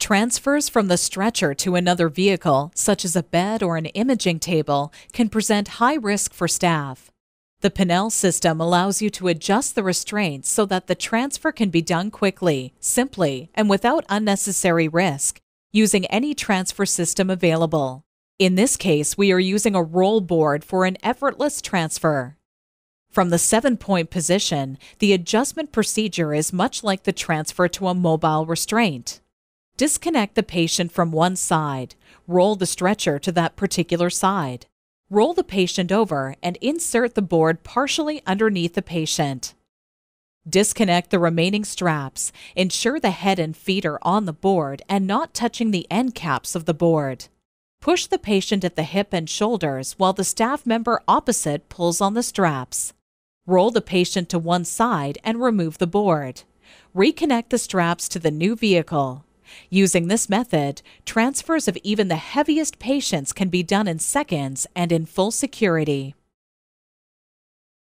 Transfers from the stretcher to another vehicle, such as a bed or an imaging table, can present high risk for staff. The Pinnell system allows you to adjust the restraints so that the transfer can be done quickly, simply, and without unnecessary risk, using any transfer system available. In this case, we are using a roll board for an effortless transfer. From the seven point position, the adjustment procedure is much like the transfer to a mobile restraint. Disconnect the patient from one side. Roll the stretcher to that particular side. Roll the patient over and insert the board partially underneath the patient. Disconnect the remaining straps. Ensure the head and feet are on the board and not touching the end caps of the board. Push the patient at the hip and shoulders while the staff member opposite pulls on the straps. Roll the patient to one side and remove the board. Reconnect the straps to the new vehicle. Using this method, transfers of even the heaviest patients can be done in seconds and in full security.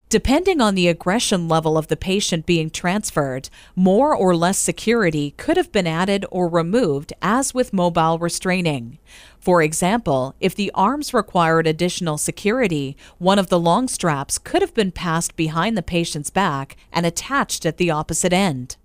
Depending on the aggression level of the patient being transferred, more or less security could have been added or removed as with mobile restraining. For example, if the arms required additional security, one of the long straps could have been passed behind the patient's back and attached at the opposite end.